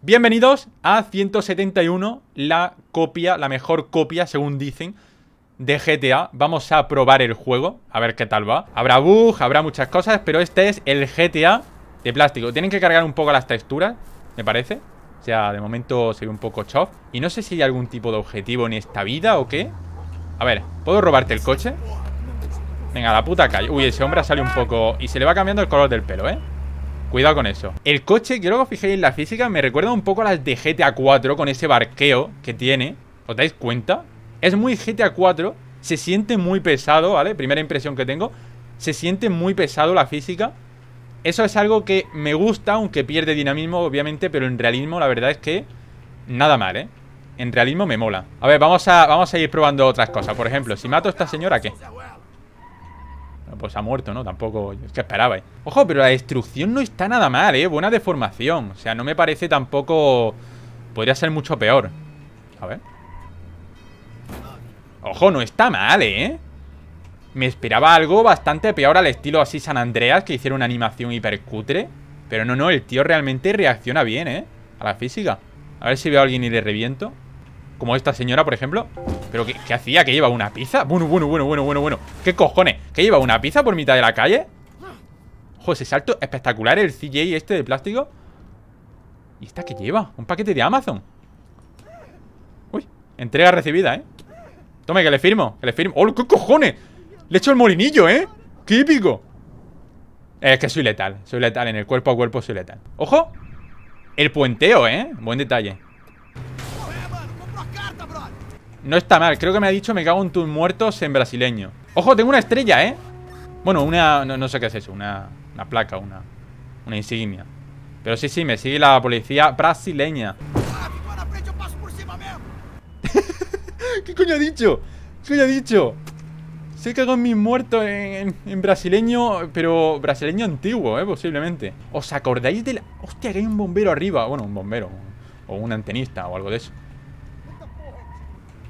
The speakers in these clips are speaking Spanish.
Bienvenidos a 171, la copia, la mejor copia, según dicen, de GTA. Vamos a probar el juego, a ver qué tal va. Habrá bug, habrá muchas cosas, pero este es el GTA de plástico. Tienen que cargar un poco las texturas, me parece. O sea, de momento se ve un poco chof. Y no sé si hay algún tipo de objetivo en esta vida o qué. A ver, ¿puedo robarte el coche? Venga, la puta calle. Uy, ese hombre sale un poco... Y se le va cambiando el color del pelo, ¿eh? Cuidado con eso. El coche, quiero que os fijéis en la física, me recuerda un poco a las de GTA 4 con ese barqueo que tiene. ¿Os dais cuenta? Es muy GTA 4, se siente muy pesado, ¿vale? Primera impresión que tengo, se siente muy pesado la física. Eso es algo que me gusta, aunque pierde dinamismo, obviamente, pero en realismo la verdad es que nada mal, ¿eh? En realismo me mola. A ver, vamos a, vamos a ir probando otras cosas. Por ejemplo, si mato a esta señora, ¿qué? pues ha muerto, ¿no? Tampoco, es que esperaba. ¿eh? Ojo, pero la destrucción no está nada mal, ¿eh? Buena deformación. O sea, no me parece tampoco... Podría ser mucho peor. A ver. Ojo, no está mal, ¿eh? Me esperaba algo bastante peor al estilo así San Andreas, que hicieron una animación hipercutre. Pero no, no, el tío realmente reacciona bien, ¿eh? A la física. A ver si veo a alguien y le reviento. Como esta señora, por ejemplo ¿Pero qué, hacía? ¿Que lleva una pizza? Bueno, bueno, bueno, bueno, bueno, bueno ¿Qué cojones? ¿Que lleva una pizza por mitad de la calle? Ojo, ese salto espectacular El CJ este de plástico ¿Y esta qué lleva? Un paquete de Amazon Uy, entrega recibida, ¿eh? Tome, que le firmo, que le firmo ¡Oh, qué cojones! Le he hecho el molinillo, ¿eh? ¡Qué épico! Es que soy letal, soy letal En el cuerpo a cuerpo soy letal ¡Ojo! El puenteo, ¿eh? Buen detalle no está mal, creo que me ha dicho me cago en tus muertos en brasileño Ojo, tengo una estrella, ¿eh? Bueno, una... no, sé qué es eso Una, una placa, una, una insignia Pero sí, sí, me sigue la policía brasileña ¿Qué coño ha dicho? ¿Qué coño ha dicho? Se cago en mis muertos en, brasileño, pero brasileño antiguo, eh, posiblemente. ¿Os acordáis de la...? Hostia, que hay un bombero arriba. Bueno, un bombero. O un antenista o algo de eso.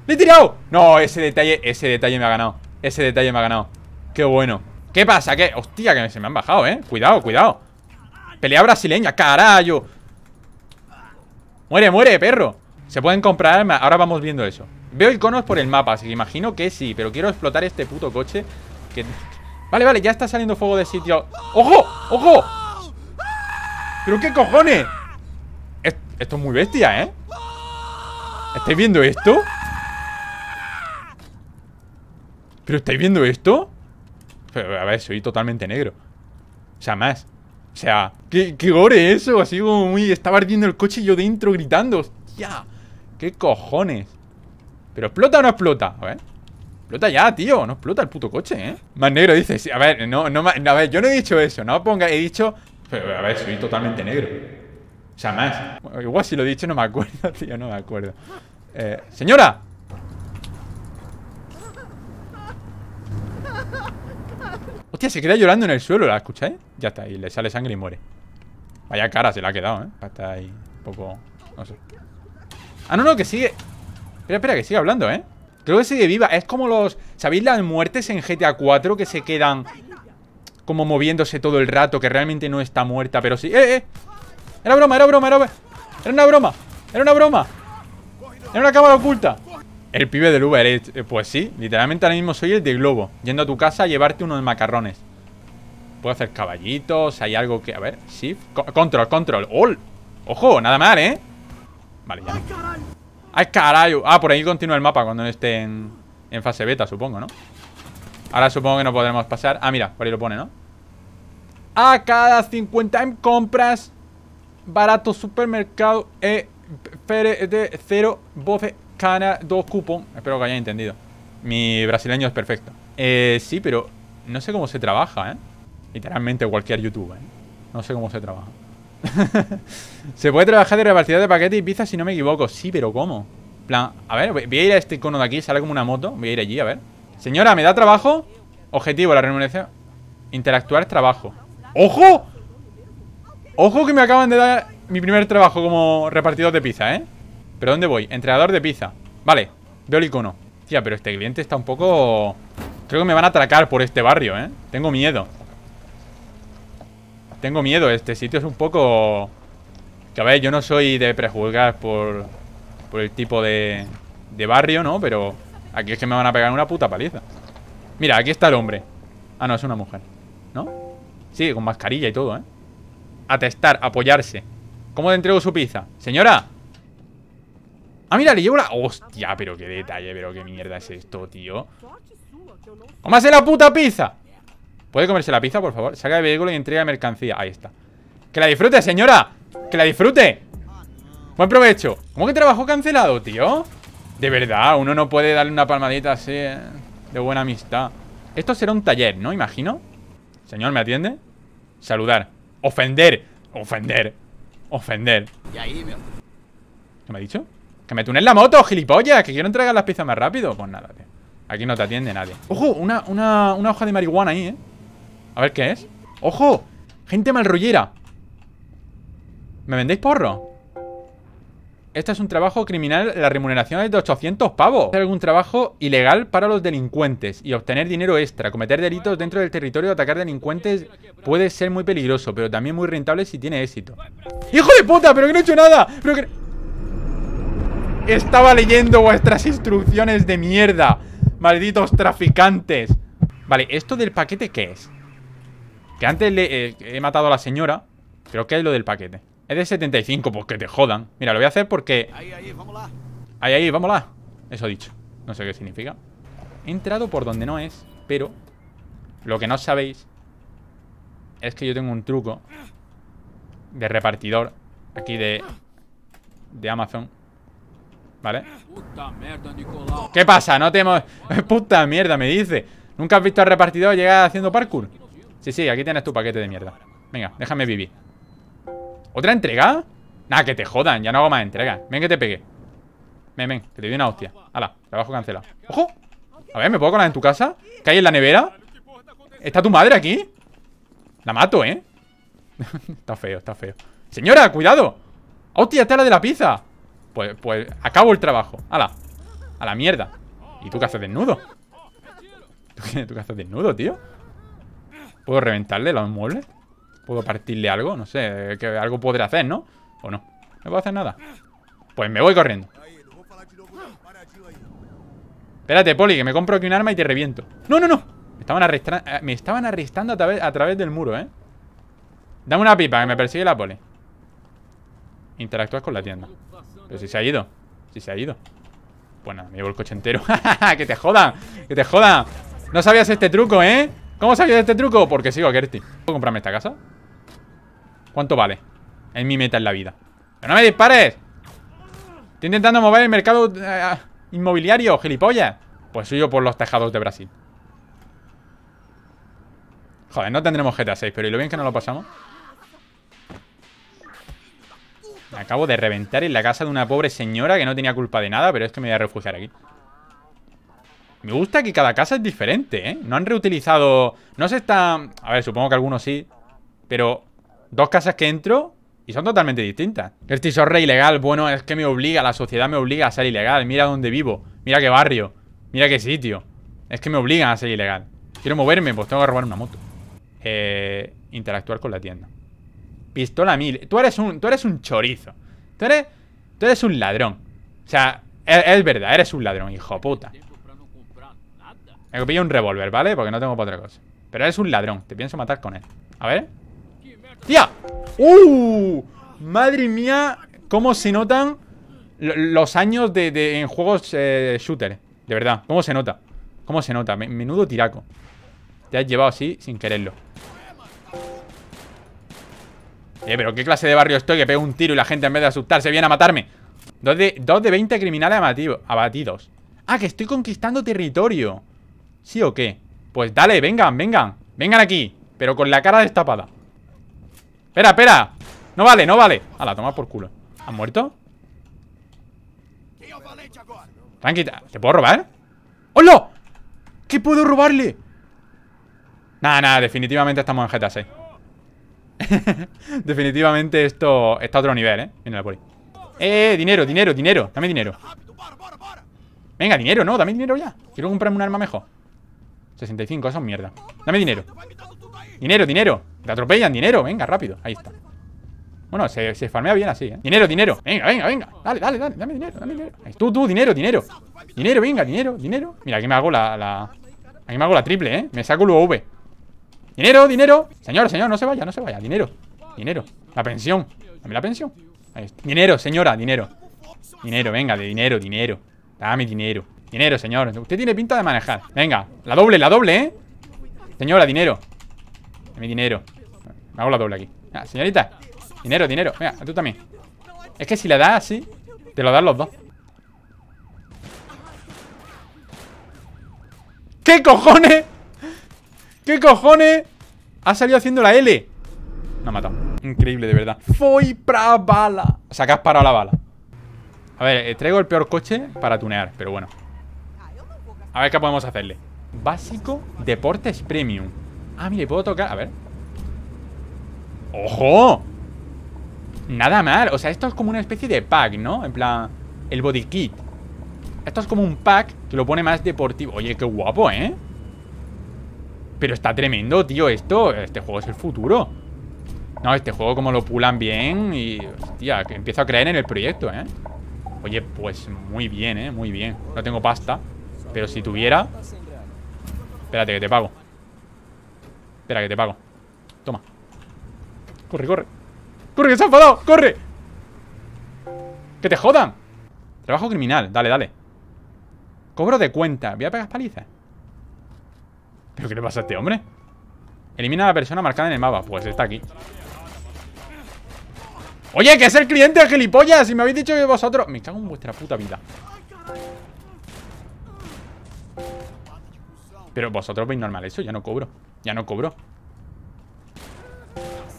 ¡Le he tirado! No, ese detalle, ese detalle me ha ganado Ese detalle me ha ganado Qué bueno ¿Qué pasa? ¿Qué? Hostia, que se me han bajado, eh Cuidado, cuidado Pelea brasileña, carajo Muere, muere, perro Se pueden comprar armas Ahora vamos viendo eso Veo iconos por el mapa Así que imagino que sí Pero quiero explotar este puto coche Vale, vale, ya está saliendo fuego de sitio ¡Ojo! ¡Ojo! ¿Pero qué cojones? Esto es muy bestia, ¿eh? ¿Estáis viendo esto? ¿Pero estáis viendo esto? a ver, soy totalmente negro. O sea, más. O sea, ¿qué, gore eso. Así como muy... Estaba ardiendo el coche y yo dentro gritando. ¡Hostia! ¿Qué cojones? ¿Pero explota o no explota? A ver. Explota ya, tío. No explota el puto coche, ¿eh? Más negro dice a ver, no, no, a ver, yo no he dicho eso. No ponga... He dicho... a ver, soy totalmente negro. O sea, más. Igual si lo he dicho no me acuerdo, tío. No me acuerdo. Eh, señora. Hostia, se queda llorando en el suelo, ¿la escucháis? Ya está, y le sale sangre y muere. Vaya cara se la ha quedado, ¿eh? estar ahí un poco... no sé. Ah, no, no, que sigue... Espera, espera, que sigue hablando, ¿eh? Creo que sigue viva. Es como los... ¿Sabéis las muertes en GTA 4 que se quedan como moviéndose todo el rato? Que realmente no está muerta, pero sí... ¡Eh, eh! Era broma, era broma, era... Era una broma, era una broma. Era una cámara oculta. El pibe del Uber eh, Pues sí, literalmente ahora mismo soy el de Globo. Yendo a tu casa a llevarte unos macarrones. Puedo hacer caballitos, hay algo que... A ver, shift. control, control. ¡Ol! ¡Ojo! Nada mal, ¿eh? Vale, ya. ¡Ay, caray! Ah, por ahí continúa el mapa cuando no esté en, fase beta, supongo, ¿no? Ahora supongo que no podremos pasar. Ah, mira, por ahí lo pone, ¿no? A cada 50 en compras barato supermercado e de cero 12 Dos dos Espero que hayan entendido. Mi brasileño es perfecto. Eh, sí, pero no sé cómo se trabaja, ¿eh? Literalmente cualquier youtuber. ¿eh? No sé cómo se trabaja. se puede trabajar de repartidor de paquetes y pizzas si no me equivoco. Sí, pero ¿cómo? plan, a ver, voy a ir a este icono de aquí, sale como una moto. Voy a ir allí, a ver. Señora, ¿me da trabajo? Objetivo, la remuneración. Interactuar trabajo. ¡Ojo! ¡Ojo que me acaban de dar mi primer trabajo como repartidor de pizza, eh! ¿Pero dónde voy? Entrenador de pizza Vale, veo el icono Tía, pero este cliente está un poco... Creo que me van a atracar por este barrio, ¿eh? Tengo miedo Tengo miedo, este sitio es un poco... Que yo no soy de prejuzgar por... Por el tipo de... De barrio, ¿no? Pero... Aquí es que me van a pegar una puta paliza Mira, aquí está el hombre Ah, no, es una mujer ¿No? Sí, con mascarilla y todo, ¿eh? Atestar, apoyarse ¿Cómo le entrego su pizza? Señora Ah, mira, le llevo la... Hostia, ah, pero qué detalle, pero qué mierda es esto, tío ¡Cómase la puta pizza! ¿Puede comerse la pizza, por favor? Saca el vehículo y entrega mercancía Ahí está ¡Que la disfrute, señora! ¡Que la disfrute! Buen provecho ¿Cómo que trabajo cancelado, tío? De verdad, uno no puede darle una palmadita así eh, De buena amistad Esto será un taller, ¿no? Imagino Señor, ¿me atiende? Saludar Ofender Ofender Ofender ¿Qué me ha dicho? Que me tunen la moto, gilipollas Que quiero entregar las piezas más rápido Pues nada, tío Aquí no te atiende nadie ¡Ojo! Una, hoja de marihuana ahí, eh A ver qué es ¡Ojo! Gente malrullera! ¿Me vendéis porro? Este es un trabajo criminal, la remuneración es de 800 pavos. Es algún trabajo ilegal para los delincuentes y obtener dinero extra. Cometer delitos dentro del territorio, atacar delincuentes puede ser muy peligroso, pero también muy rentable si tiene éxito. ¡Hijo de puta! ¡Pero que no he hecho nada! ¡Pero que... Estaba leyendo vuestras instrucciones de mierda. Malditos traficantes. Vale, ¿esto del paquete qué es? Que antes le eh, he matado a la señora. Pero ¿qué es lo del paquete. Es de 75, pues que te jodan. Mira, lo voy a hacer porque... Ahí, ahí, vámonos. Ahí, ahí, vámonos. Eso dicho. No sé qué significa. He entrado por donde no es, pero... Lo que no sabéis... Es que yo tengo un truco... De repartidor. Aquí de... De Amazon. Vale ¿Qué pasa? No tenemos... Puta mierda, me dice ¿Nunca has visto al repartidor llegar haciendo parkour? Sí, sí, aquí tienes tu paquete de mierda Venga, déjame vivir ¿Otra entrega? Nah, que te jodan, ya no hago más entregas Ven que te pegué Ven, ven, que te doy una hostia Hala, trabajo cancelado ¡Ojo! A ver, ¿me puedo colar en tu casa? ¿Qué hay en la nevera? ¿Está tu madre aquí? La mato, ¿eh? está feo, está feo Señora, cuidado ¡Hostia, está la de la pizza! Pues, pues acabo el trabajo. ¡Hala! A la mierda. ¿Y tú qué haces desnudo? ¿Tú qué, haces desnudo, tío? ¿Puedo reventarle los muebles? ¿Puedo partirle algo? No sé, que algo podré hacer, ¿no? ¿O no? No puedo hacer nada. Pues me voy corriendo. Espérate, Poli, que me compro aquí un arma y te reviento. ¡No, no, no! Me estaban, arrestando, eh, me estaban a través, a través del muro, ¿eh? Dame una pipa, que me persigue la Poli. Interactúas con la tienda. Pero si se ha ido. Si se ha ido. Bueno, me llevo el coche entero. ¡Que te joda, ¡Que te joda. No sabías este truco, ¿eh? ¿Cómo sabías este truco? Porque sigo a Kerti. ¿Puedo comprarme esta casa? ¿Cuánto vale? Es mi meta en la vida. ¡Pero no me dispares! Estoy intentando mover el mercado eh, inmobiliario, gilipollas. Pues suyo por los tejados de Brasil. Joder, no tendremos GTA 6, pero ¿y lo bien que no lo pasamos? Me acabo de reventar en la casa de una pobre señora que no tenía culpa de nada, pero es que me voy a refugiar aquí. Me gusta que cada casa es diferente, ¿eh? No han reutilizado... No se están... A ver, supongo que algunos sí. Pero dos casas que entro y son totalmente distintas. El Rey ilegal, bueno, es que me obliga, la sociedad me obliga a ser ilegal. Mira dónde vivo, mira qué barrio, mira qué sitio. Es que me obligan a ser ilegal. Quiero moverme, pues tengo que robar una moto. Eh, interactuar con la tienda pistola mil. Tú eres un, tú eres un chorizo. Tú eres, tú eres un ladrón. O sea, e, es, verdad, eres un ladrón, hijo puta. Me pillo un revólver, ¿vale? Porque no tengo para otra cosa. Pero eres un ladrón, te pienso matar con él. A ver. ¡Tía! ¡Uh! Madre mía, cómo se notan los años de, de en juegos eh, shooter. De verdad, cómo se nota. Cómo se nota. Menudo tiraco. Te has llevado así sin quererlo. Eh, pero qué clase de barrio estoy que pego un tiro y la gente en vez de asustarse viene a matarme. Dos de, dos 20 criminales abatidos. Ah, que estoy conquistando territorio. ¿Sí o qué? Pues dale, vengan, vengan. Vengan aquí, pero con la cara destapada. Espera, espera. No vale, no vale. A la toma por culo. ¿Han muerto? Tranqui, ¿te puedo robar? ¡Hola! ¿Qué puedo robarle? Nada, nada, definitivamente estamos en GTA 6. Definitivamente esto está a otro nivel, ¿eh? ¡Eh, dinero, dinero, dinero! Dame dinero. Venga, dinero, ¿no? Dame dinero ya. Quiero comprarme un arma mejor. 65, eso es mierda. Dame dinero. Dinero, dinero. Te atropellan, dinero. Venga, rápido. Ahí está. Bueno, se, se farmea bien así, ¿eh? Dinero, dinero. Venga, venga, venga. Dale, dale, dale. Dame dinero, dame dinero. Ahí, tú, tú, dinero, dinero. Dinero, venga, dinero, dinero. Mira, aquí me hago la... la... Aquí me hago la triple, ¿eh? Me saco el UV. Dinero, dinero. Señor, señor, no se vaya, no se vaya. Dinero, dinero. La pensión. Dame la pensión. Dinero, señora, dinero. Dinero, venga, de dinero, dinero. Dame dinero. Dinero, señor. Usted tiene pinta de manejar. Venga, la doble, la doble, ¿eh? Señora, dinero. Dame dinero. Me hago la doble aquí. Ah, señorita. Dinero, dinero. Venga, tú también. Es que si la das así, te lo dan los dos. ¿Qué cojones? ¿Qué cojones? Ha salido haciendo la L. No ha matado. Increíble, de verdad. Fui para bala. O sea, que has parado la bala. A ver, eh, traigo el peor coche para tunear, pero bueno. A ver qué podemos hacerle. Básico, deportes premium. Ah, mire, puedo tocar. A ver. ¡Ojo! Nada mal. O sea, esto es como una especie de pack, ¿no? En plan, el body kit. Esto es como un pack que lo pone más deportivo. Oye, qué guapo, ¿eh? Pero está tremendo, tío, esto. Este juego es el futuro. No, este juego como lo pulan bien y... Hostia, que empiezo a creer en el proyecto, ¿eh? Oye, pues muy bien, ¿eh? Muy bien. No tengo pasta. Pero si tuviera... Espérate, que te pago. Espera, que te pago. Toma. Corre, corre. ¡Corre, que se ha enfadado! ¡Corre! ¡Que te jodan! Trabajo criminal. Dale, dale. Cobro de cuenta. Voy a pegar palizas. ¿Pero qué le pasa a este hombre? Elimina a la persona marcada en el mapa. Pues está aquí. Oye, que es el cliente, gilipollas. Si me habéis dicho que vosotros... Me cago en vuestra puta vida. Pero vosotros veis normal eso. Ya no cobro. Ya no cobro.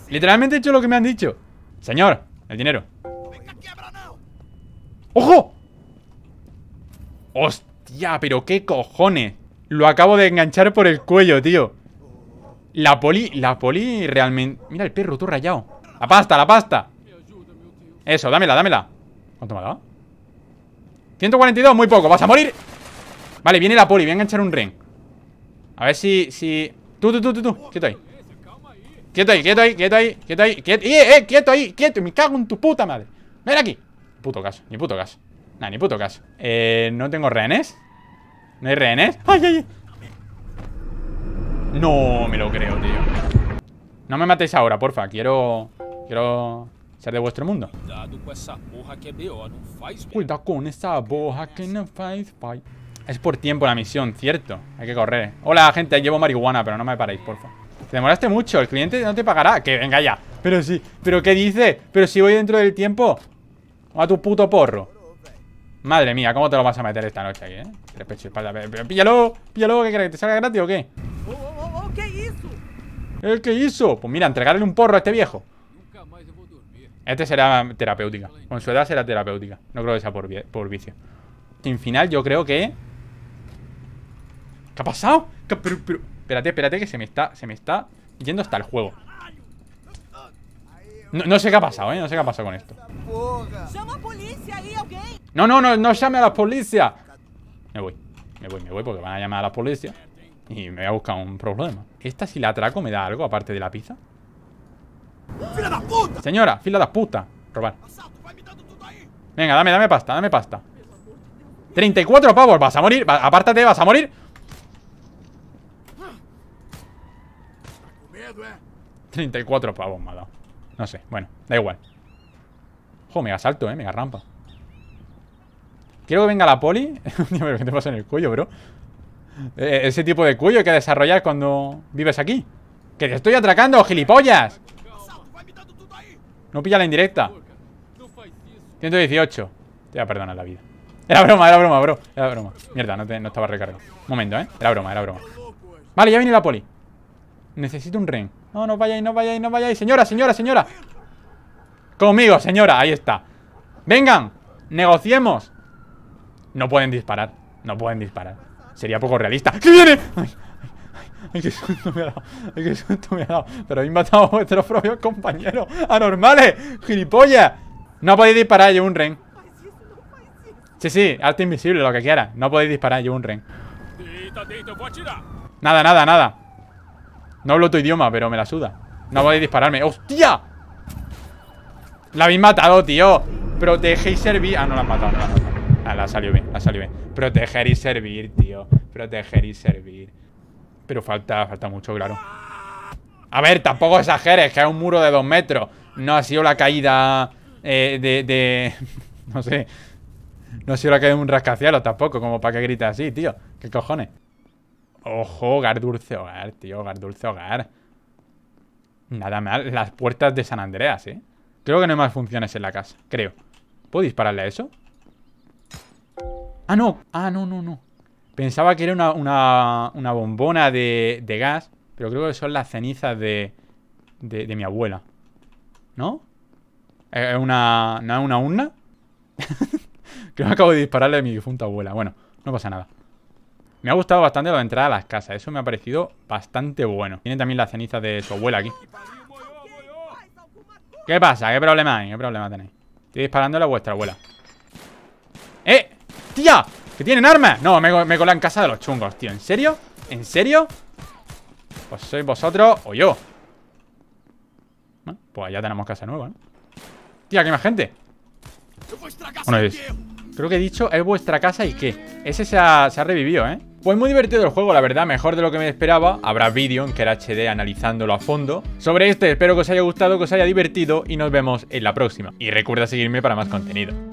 Literalmente he hecho lo que me han dicho. Señor, el dinero. ¡Ojo! ¡Hostia! ¿Pero qué cojones? Lo acabo de enganchar por el cuello, tío. La poli, la poli realmente... Mira el perro, tú rayado. La pasta, la pasta. Eso, dámela, dámela. ¿Cuánto me ha dado? 142, muy poco, vas a morir. Vale, viene la poli, voy a enganchar un ren. A ver si... si... Tú, tú, tú, tú, tú. Quieto ahí. Quieto ahí, quieto ahí, quieto ahí, quieto ahí, quieto, eh, eh, quieto ahí, quieto, me cago en tu puta madre. Ven aquí. Puto caso, ni puto caso. Nah, ni puto caso. Eh, no tengo rehenes. ¿No hay rehenes? ¡Ay, ay, ay! No me lo creo, tío. No me matéis ahora, porfa. Quiero... Quiero ser de vuestro mundo. Cuidado con esa boja que no faz Es por tiempo la misión, cierto. Hay que correr. Hola, gente. Llevo marihuana, pero no me paréis, porfa. Te demoraste mucho. El cliente no te pagará. Que venga ya. Pero sí. ¿Pero qué dice? ¿Pero si voy dentro del tiempo? A tu puto porro. Madre mía, ¿cómo te lo vas a meter esta noche aquí, eh? Tres pecho y espalda. píllalo, píllalo, ¿qué crees? te salga gratis o qué? Oh, oh, oh, ¿Qué hizo? qué hizo? Pues mira, entregarle un porro a este viejo. Este será terapéutica. Con su edad será terapéutica. No creo que sea por, por vicio. Sin final, yo creo que. ¿Qué ha pasado? Espérate, espérate, que se me está. Se me está yendo hasta el juego. No, sé qué ha pasado, eh. No sé qué ha pasado con esto. Llama policía ahí, ¿ok? No, no, no, no llame a la policía. Me voy, me voy, me voy porque van a llamar a la policía. Y me voy a buscar un problema. ¿Esta si la atraco me da algo aparte de la pizza? ¡Fila puta! Señora, fila de puta. Robar. Venga, dame, dame pasta, dame pasta. 34 pavos, vas a morir. apártate, vas a morir. 34 pavos me ha dado. No sé, bueno, da igual. Ojo, mega salto, eh, mega rampa. Quiero que venga la poli. ¿qué te pasa en el cuello, bro? E, e, ese tipo de cuello que desarrollar cuando vives aquí. ¡Que te estoy atracando, gilipollas! No pilla la indirecta. 118. Te voy a perdonar la vida. Era broma, era broma, bro. Era broma. Mierda, no, estaba recargado. Momento, ¿eh? Era broma, era broma. Vale, ya viene la poli. Necesito un ren. No, no vayáis, no vayáis, no vayáis. Señora, señora, señora. Conmigo, señora. Ahí está. Vengan. Negociemos. No pueden disparar. No pueden disparar. Sería poco realista. ¡Que viene! ¡Ay! ¡Ay, qué susto me ha dado! ¡Ay, qué susto me ha dado! Pero habéis matado a vuestros propios compañeros ¡Anormales! ¡Gilipollas! No podéis disparar, yo un ren Sí, sí, alto invisible, lo que quiera No podéis disparar, yo un ren Nada, nada, nada No hablo tu idioma, pero me la suda No podéis dispararme ¡Hostia! La habéis matado, tío y servir... Ah, no la han no la matado Ah, la salió bien, la salió bien. Proteger y servir, tío. Proteger y servir. Pero falta, falta mucho, claro. A ver, tampoco exageres, que es un muro de dos metros. No ha sido la caída eh, de, de... no sé. No ha sido la caída de un rascacielos tampoco, como para que grite así, tío. ¿Qué cojones? Ojo, hogar dulce hogar, tío. Hogar dulce hogar. Nada mal. Las puertas de San Andreas, ¿eh? Creo que no hay más funciones en la casa. Creo. ¿Puedo dispararle a eso? Ah, no. Ah, no, no, no. Pensaba que era una, bombona de, de, gas, pero creo que son las cenizas de, de, mi abuela. ¿No? Eh, ¿Es una, ¿No una urna? creo que acabo de dispararle a mi difunta abuela. Bueno, no pasa nada. Me ha gustado bastante la entrada a las casas. Eso me ha parecido bastante bueno. Tiene también las cenizas de su abuela aquí. ¿Qué pasa? ¿Qué problema hay? ¿Qué problema tenéis? Estoy disparándole a vuestra abuela. ¡Que tienen armas! No, me, colan casa de los chungos, tío ¿En serio? ¿En serio? Pues sois vosotros o yo bueno, Pues allá tenemos casa nueva, ¿no? Tía, aquí hay más gente bueno, es, Creo que he dicho Es vuestra casa y qué Ese se ha, revivido, ¿eh? Pues muy divertido el juego, la verdad, mejor de lo que me esperaba. Habrá vídeo en que HD analizándolo a fondo. Sobre este, espero que os haya gustado, que os haya divertido y nos vemos en la próxima. Y recuerda seguirme para más contenido.